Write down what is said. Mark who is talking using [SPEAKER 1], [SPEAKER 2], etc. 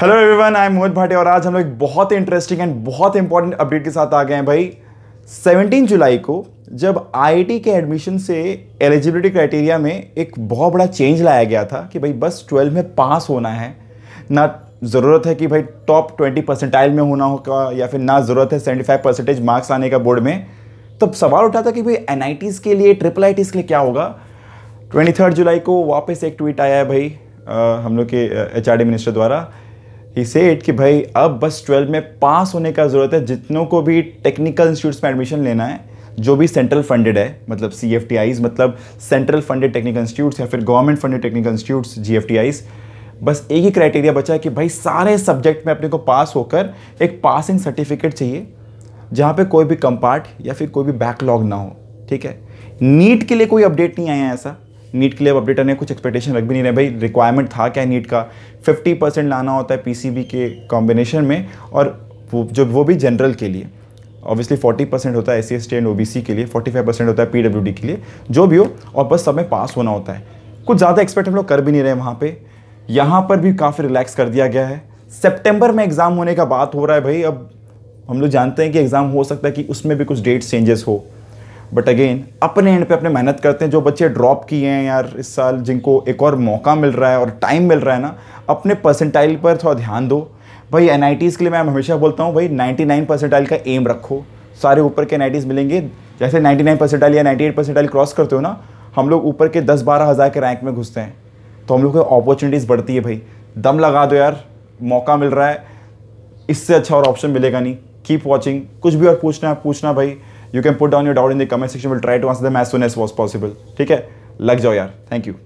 [SPEAKER 1] hello everyone I मोहित भाटे और आज हम लोग एक बहुत ही इंटरेस्टिंग एंड बहुत इंपॉर्टेंट अपडेट के साथ आ गए हैं भाई 17 जुलाई को जब आईआईटी के एडमिशन से एलिजिबिलिटी क्राइटेरिया में एक बहुत बड़ा चेंज लाया गया था कि भाई बस ट्वेल्व में पास होना है ना ज़रूरत है कि भाई टॉप ट्वेंटी परसेंटाइल में होना होगा या फिर ना ज़रूरत है सेवेंटी फाइव परसेंटेज मार्क्स आने का बोर्ड में तब सवाल उठा था कि भाई एन के लिए ट्रिपल आई के लिए क्या होगा ट्वेंटी जुलाई को वापस एक ट्वीट आया है भाई आ, हम लोग के एच मिनिस्टर द्वारा ही सेट कि भाई अब बस ट्वेल्व में पास होने का ज़रूरत है जितनों को भी टेक्निकल इंस्टीट्यूट्स में एडमिशन लेना है जो भी सेंट्रल फंडेड है मतलब सी एफ टी आईज मतलब सेंट्रल फंडेड टेक्निकल इंस्टीट्यूट्स या फिर government funded technical institutes G F T Is बस एक ही क्राइटेरिया बचा है कि भाई सारे सब्जेक्ट में अपने को पास होकर एक पासिंग सर्टिफिकेट चाहिए जहाँ पे कोई भी कंपार्ट या फिर कोई भी बैकलॉग ना हो ठीक है नीट के लिए कोई अपडेट नहीं आया ऐसा नीट के लिए अब अपडेटर ने कुछ एक्सपेक्टेशन रख भी नहीं रहे भाई रिक्वायरमेंट था क्या नीट का 50 परसेंट लाना होता है पीसीबी के कॉम्बिनेशन में और वो जो वो भी जनरल के लिए ऑब्वियसली 40 परसेंट होता है एस सी एंड ओ के लिए 45 परसेंट होता है पी के लिए जो भी हो और बस सब में पास होना होता है कुछ ज़्यादा एक्सपेक्ट हम लोग कर भी नहीं रहे वहाँ पर यहाँ पर भी काफ़ी रिलैक्स कर दिया गया है सेप्टेम्बर में एग्ज़ाम होने का बात हो रहा है भाई अब हम लोग जानते हैं कि एग्ज़ाम हो सकता है कि उसमें भी कुछ डेट चेंजेस हो बट अगेन अपने एंड पे अपने मेहनत करते हैं जो बच्चे ड्रॉप किए हैं यार इस साल जिनको एक और मौका मिल रहा है और टाइम मिल रहा है ना अपने परसेंटाइल पर थोड़ा ध्यान दो भाई एन के लिए मैं हमेशा बोलता हूँ भाई नाइन परसेंटाइल का एम रखो सारे ऊपर के एन मिलेंगे जैसे नाइन परसेंटाइल या एट परसेंटाइल क्रॉस करते हो ना हम लोग ऊपर के दस बारह हज़ार के रैंक में घुसते हैं तो हम लोग को अपॉर्चुनिटीज़ बढ़ती है भाई दम लगा दो यार मौका मिल रहा है इससे अच्छा और ऑप्शन मिलेगा नहीं कीप वॉचिंग कुछ भी और पूछना है पूछना भाई you can put down your doubt in the comment section will try to answer them as soon as was possible ठीक है लग जाओ यार थैंक यू